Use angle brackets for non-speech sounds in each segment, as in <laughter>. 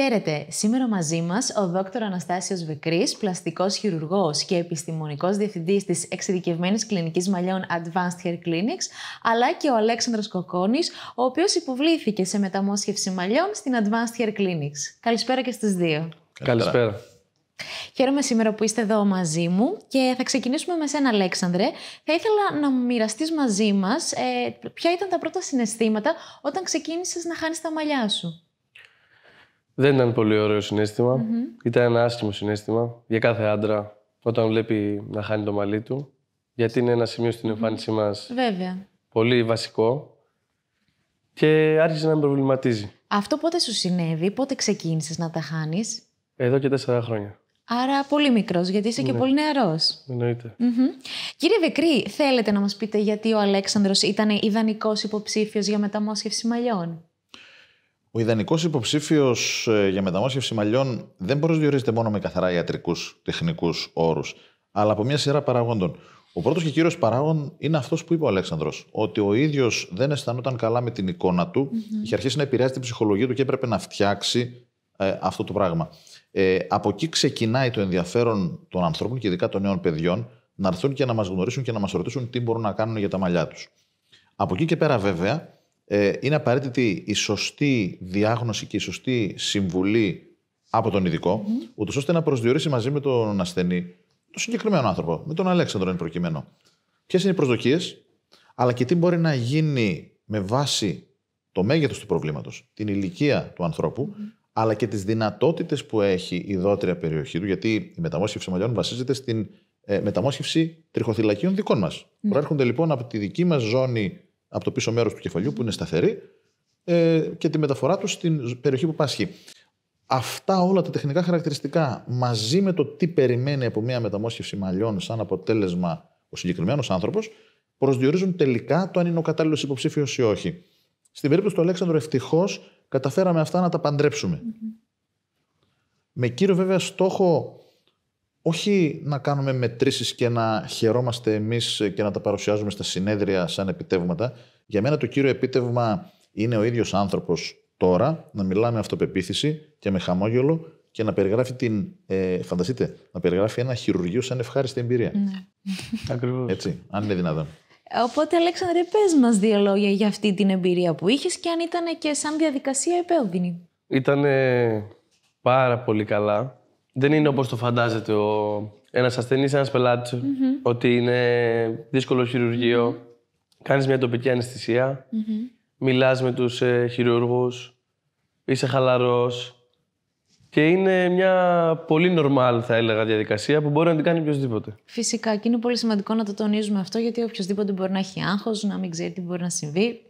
Χαίρετε! Σήμερα μαζί μας ο δόκτωρ Αναστάσιος Βεκρής, πλαστικός χειρουργός και επιστημονικός διευθυντής της εξειδικευμένης Κλινικής μαλλιών Advanced Hair Clinics, αλλά και ο Αλέξανδρος Κοκόνη, ο οποίος υποβλήθηκε σε μεταμόσχευση μαλλιών στην Advanced Hair Clinics. Καλησπέρα και στους δύο. Καλησπέρα. Χαίρομαι σήμερα που είστε εδώ μαζί μου και θα ξεκινήσουμε με σένα Αλέξανδρε. Θα ήθελα να μοιραστείς μαζί μας ε, ποια ήταν τα πρώτα συναισθήματα όταν ξεκίνησες να χάνεις τα μαλλιά σου. Δεν ήταν πολύ ωραίο Ήταν ένα άσχημο συνέστημα για κάθε άντρα όταν βλέπει να χάνει το μαλλί του. Γιατί είναι ένα σημείο στην εμφάνισή μας. Βέβαια. Πολύ βασικό. Και άρχισε να με προβληματίζει. Αυτό πότε σου συνέβη, πότε ξεκίνησες να τα χάνεις. Εδώ και τέσσερα χρόνια. Άρα πολύ μικρός, γιατί είσαι και ναι. πολύ νεαρός. Εννοείται. Mm-hmm. Κύριε Βεκρή, θέλετε να μας πείτε γιατί ο Αλέξανδρος ήταν ιδανικός υποψήφιος για μεταμόσχευση μαλλιών. Ο ιδανικός υποψήφιος ε, για μεταμόσχευση μαλλιών δεν προσδιορίζεται μόνο με καθαρά ιατρικούς τεχνικούς όρους, αλλά από μια σειρά παραγόντων. Ο πρώτος και κύριος παράγον είναι αυτός που είπε ο Αλέξανδρος, ότι ο ίδιος δεν αισθανόταν καλά με την εικόνα του, mm είχε αρχίσει να επηρεάζει την ψυχολογία του και έπρεπε να φτιάξει ε, αυτό το πράγμα. Ε, από εκεί ξεκινάει το ενδιαφέρον των ανθρώπων και ειδικά των νέων παιδιών να έρθουν και να μας γνωρίσουν και να μας ρωτήσουν τι μπορούν να κάνουν για τα μαλλιά τους. Από εκεί και πέρα, βέβαια, ε, είναι απαραίτητη η σωστή διάγνωση και η σωστή συμβουλή από τον ειδικό, ούτως ώστε να προσδιορίσει μαζί με τον ασθενή, τον συγκεκριμένο άνθρωπο, με τον Αλέξανδρο είναι προκειμένου, ποιες είναι οι προσδοκίες, αλλά και τι μπορεί να γίνει με βάση το μέγεθος του προβλήματος, την ηλικία του ανθρωπου αλλά και τις δυνατότητες που έχει η δότρια περιοχή του, γιατί η μεταμόσχευση μαλλιών βασίζεται στην ε, μεταμόσχευση τριχοθυλακίων δικών μας. mm ναι. Προέρχονται λοιπόν από τη δική μας ζώνη από το πίσω μέρος του κεφαλιού που είναι σταθερή ε, και τη μεταφορά τους στην περιοχή που πάσχει. Αυτά όλα τα τεχνικά χαρακτηριστικά μαζί με το τι περιμένει από μια μεταμόσχευση μαλλιών σαν αποτέλεσμα ο συγκεκριμένος άνθρωπος προσδιορίζουν τελικά το αν είναι ο κατάλληλος υποψήφιος ή όχι. Στην περίπτωση του Αλέξανδρου, ευτυχώς καταφέραμε αυτά να τα παντρεψουμε Με κύριο βέβαια στόχο όχι να κάνουμε μετρήσεις και να χαιρόμαστε εμείς και να τα παρουσιάζουμε στα συνέδρια σαν επιτεύγματα. Για μένα το κύριο επίτευγμα είναι ο ίδιος άνθρωπος τώρα να μιλά με αυτοπεποίθηση και με χαμόγελο και να περιγράφει την. Ε, φανταστείτε, να περιγράφει ένα χειρουργείο σαν ευχάριστη εμπειρία. Ναι. <laughs> Ακριβώς. Έτσι, αν είναι δυνατόν. Οπότε, Αλέξανδρε, πες μας δύο λόγια για αυτή την εμπειρία που είχες και αν ήταν και σαν διαδικασία επέονδυνη. Ήταν πάρα πολύ καλά δεν είναι όπως το φαντάζεται ο... ένας ασθενής, ένας ότι είναι δύσκολο χειρουργείο. Κάνεις μια τοπική αναισθησία, μιλάς με τους ε, χειρουργούς, είσαι χαλαρός και είναι μια πολύ νορμάλ θα έλεγα, διαδικασία που μπορεί να την κάνει οποιοδήποτε. Φυσικά και είναι πολύ σημαντικό να το τονίζουμε αυτό γιατί οποιοδήποτε μπορεί να έχει άγχος, να μην ξέρει τι μπορεί να συμβεί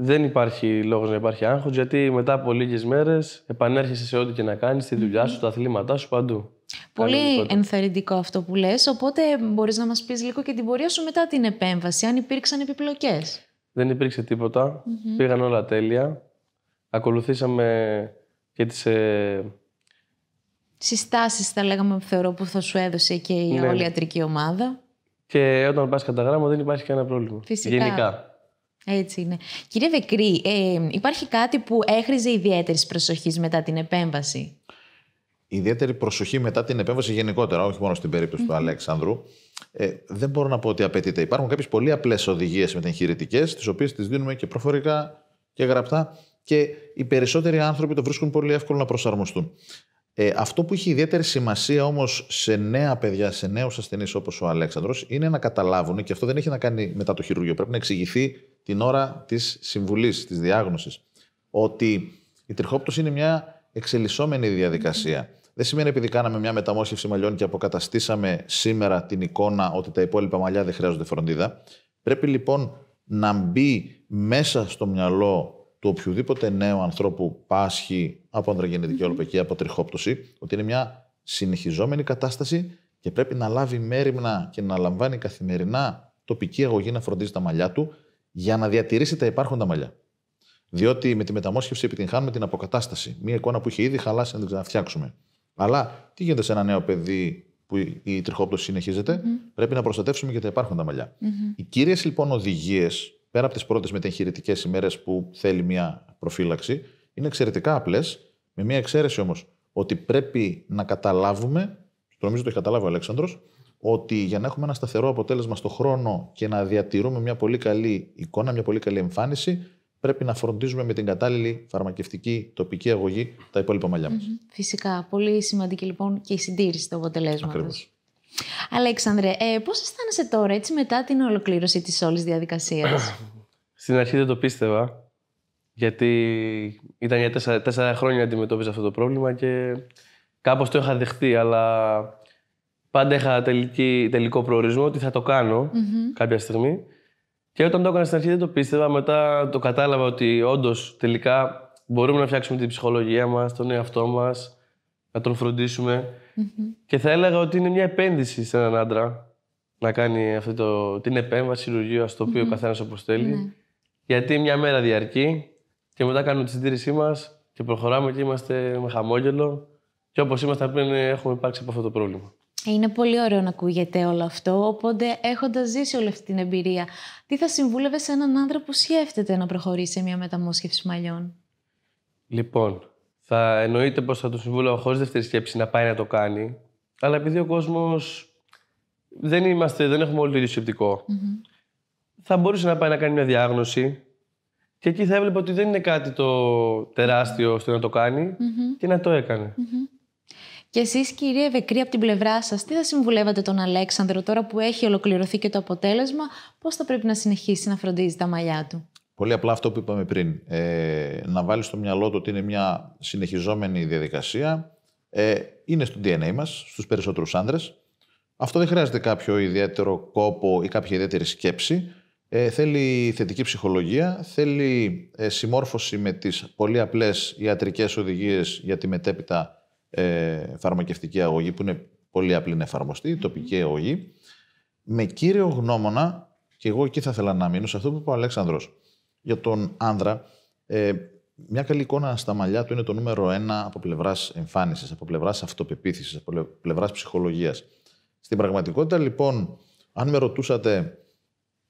δεν υπάρχει λόγος να υπάρχει άγχος, γιατί μετά από λίγες μέρες επανέρχεσαι σε ό,τι και να κάνεις, στη δουλειά σου, τα αθλήματά σου, παντού. Πολύ ενθαρρυντικό αυτό που λες. Οπότε μπορείς να μας πεις λίγο και την πορεία σου μετά την επέμβαση, αν υπήρξαν επιπλοκές. Δεν υπήρξε Πήγαν όλα τέλεια. Ακολουθήσαμε και τις. Ε... Συστάσεις, θα λέγαμε, θεωρώ που θα σου έδωσε και η ναι, όλη ναι. ιατρική ομάδα. Και όταν πας κατά γράμμα δεν υπάρχει κανένα πρόβλημα. Φυσικά. Γενικά. Έτσι είναι. Κύριε Βεκρή, ε, υπάρχει κάτι που έχριζε ιδιαίτερης προσοχής μετά την επέμβαση. Ιδιαίτερη προσοχή μετά την επέμβαση γενικότερα, όχι μόνο στην περιπτωση του Αλέξανδρου. Ε, δεν μπορώ να πω ότι απαιτείται. Υπάρχουν κάποιες πολύ απλές οδηγίες μεταγχειρητικέ, τις οποίες τις δίνουμε και προφορικά και γραπτά και οι περισσότεροι άνθρωποι το βρίσκουν πολύ εύκολο να προσαρμοστούν. Ε, αυτό που έχει ιδιαίτερη σημασία όμως σε νέα παιδιά, σε νέους ασθενείς όπως ο Αλέξανδρος, είναι να καταλάβουν, και αυτό δεν έχει να κάνει μετά το χειρουργείο, πρέπει να εξηγηθεί την ώρα της συμβουλής, της διάγνωσης, Ότι η τριχόπτωση είναι μια εξελισσόμενη Δεν σημαίνει επειδή κάναμε μια μεταμόσχευση μαλλιών και αποκαταστήσαμε σήμερα την εικόνα ότι τα υπόλοιπα μαλλιά δεν χρειάζονται φροντίδα. Πρέπει λοιπόν να μπει μέσα στο μυαλό του οποιοδήποτε νέου ανθρώπου πάσχει από ανδρογεννητική ολοπαικία, από τριχόπτωση, ότι είναι μια συνεχιζόμενη κατάσταση και πρέπει να λάβει μέρημνα και να λαμβάνει καθημερινά τοπική αγωγή να φροντίζει τα μαλλιά του, για να διατηρήσει τα υπάρχοντα μαλλιά. Διότι με τη μεταμόσχευση επιτυγχάνουμε την αποκατάσταση. Μία εικόνα που είχε ήδη χαλάσει να την ξαναφτιάξουμε. Αλλά τι γίνεται σε ένα νέο παιδί που η τριχόπτωση συνεχίζεται, πρέπει να προστατεύσουμε και τα υπάρχοντα μαλλιά. Mm-hmm. Οι κύριες λοιπόν οδηγίες, πέρα από τις πρώτες μεταχειρητικέ ημέρες που θέλει μια προφύλαξη, είναι εξαιρετικά απλές, με μια εξαίρεση όμως ότι πρέπει να καταλάβουμε, το νομίζω το έχει καταλάβει ο Αλέξανδρος, ότι για να έχουμε ένα σταθερό αποτέλεσμα στον χρόνο και να διατηρούμε μια πολύ καλή εικόνα, μια πολύ καλή εμφάνιση, πρέπει να φροντίζουμε με την κατάλληλη φαρμακευτική τοπική αγωγή τα υπόλοιπα μαλλιά μας. Φυσικά. Πολύ σημαντική λοιπόν και η συντήρηση του αποτελέσματος. Αλέξανδρε, ε, πώς αισθάνεσαι τώρα έτσι μετά την ολοκλήρωση της όλης διαδικασίας. <clears throat> Στην αρχή δεν το πίστευα, γιατί ήταν για τέσσερα, τέσσερα χρόνια αντιμετώπιζα αυτό το πρόβλημα και κάπως το είχα δεχτεί, αλλά πάντα είχα τελική, τελικό προορισμό ότι θα το κάνω κάποια στιγμή. Και όταν το έκανα στην αρχή δεν το πίστευα, μετά το κατάλαβα ότι όντως τελικά μπορούμε να φτιάξουμε την ψυχολογία μας, τον εαυτό μας, να τον φροντισουμε Και θα έλεγα ότι είναι μια επένδυση σε έναν άντρα να κάνει αυτή το, την επέμβαση χειρουργείου, ας το οποίο mm-hmm. ο καθένας όπως θέλει. Ναι. Γιατί μια μέρα διαρκεί και μετά κάνουμε τη συντήρησή μας και προχωράμε και είμαστε με χαμόγελο. Και όπως ήμασταν πριν, έχουμε υπάρξει από αυτό το πρόβλημα. Είναι πολύ ωραίο να ακούγεται όλο αυτό, οπότε έχοντας ζήσει όλη αυτή την εμπειρία, τι θα συμβούλευε σε έναν άνθρωπο που σκέφτεται να προχωρήσει σε μια μεταμόσχευση μαλλιών. Λοιπόν, θα εννοείται πως θα του συμβούλευα χωρίς δεύτερη σκέψη να πάει να το κάνει, αλλά επειδή ο κόσμος δεν είμαστε, δεν έχουμε όλο το ιδιο θα μπορούσε να πάει να κάνει μια διάγνωση και εκεί θα έβλεπε ότι δεν είναι κάτι το τεράστιο ώστε να το κάνει mm-hmm. και να το εκανε και εσείς, κυρία Βεκρή, από την πλευρά σας, τι θα συμβουλεύατε τον Αλέξανδρο τώρα που έχει ολοκληρωθεί και το αποτέλεσμα, πώς θα πρέπει να συνεχίσει να φροντίζει τα μαλλιά του. Πολύ απλά αυτό που είπαμε πριν. Ε, να βάλει στο μυαλό του ότι είναι μια συνεχιζόμενη διαδικασία. Ε, είναι στο DNA μας, στους περισσότερους άντρε. Αυτό δεν χρειάζεται κάποιο ιδιαίτερο κόπο ή κάποια ιδιαίτερη σκέψη. Ε, θέλει θετική ψυχολογία, θέλει ε, συμμόρφωση με τις πολύ απλές ιατρικές οδηγίες για τη μετέπειτα ε, φαρμακευτική αγωγή που είναι πολύ απλή να εφαρμοστεί, τοπική αγωγή, με κύριο γνώμονα, και εγώ εκεί θα ήθελα να μείνω, σε αυτό που είπε ο Αλέξανδρος, για τον άνδρα, ε, μια καλή εικόνα στα μαλλιά του είναι το νούμερο ένα από πλευράς εμφάνισης, από πλευράς αυτοπεποίθησης, από πλευράς ψυχολογίας. Στην πραγματικότητα, λοιπόν, αν με ρωτούσατε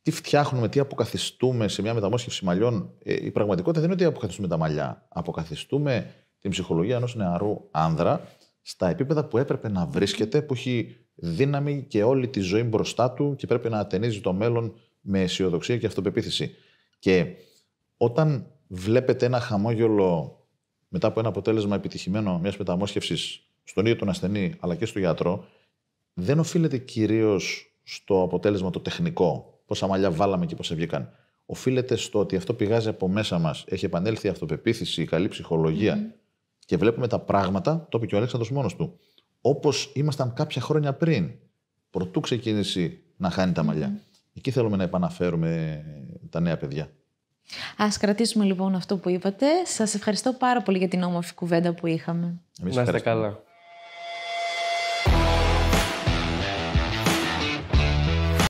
τι φτιάχνουμε, τι αποκαθιστούμε σε μια μεταμόσχευση μαλλιών, ε, η πραγματικότητα δεν είναι ότι αποκαθιστούμε τα μαλλιά. Αποκαθιστούμε την ψυχολογία ενός νεαρού άνδρα στα επίπεδα που έπρεπε να βρίσκεται, που έχει δύναμη και όλη τη ζωή μπροστά του και πρέπει να ατενίζει το μέλλον με αισιοδοξία και αυτοπεποίθηση. Και όταν βλέπετε ένα χαμόγελο μετά από ένα αποτέλεσμα επιτυχημένο μιας μεταμόσχευσης στον ίδιο τον ασθενή αλλά και στο γιατρό, δεν οφείλεται κυρίως στο αποτέλεσμα το τεχνικό, πόσα μαλλιά βάλαμε και πόσα βγήκαν. Οφείλεται στο ότι αυτό πηγάζει από μέσα μας. Έχει επανέλθει η αυτοπεποίθηση, η καλή και βλέπουμε τα πράγματα, το είπε και ο Αλέξανδρος μόνος του, όπως ήμασταν κάποια χρόνια πριν, προτού ξεκίνηση να χάνει τα μαλλιά. Εκεί θέλουμε να επαναφέρουμε τα νέα παιδιά. Ας κρατήσουμε λοιπόν αυτό που είπατε. Σας ευχαριστώ πάρα πολύ για την όμορφη κουβέντα που είχαμε. Εμείς να καλά.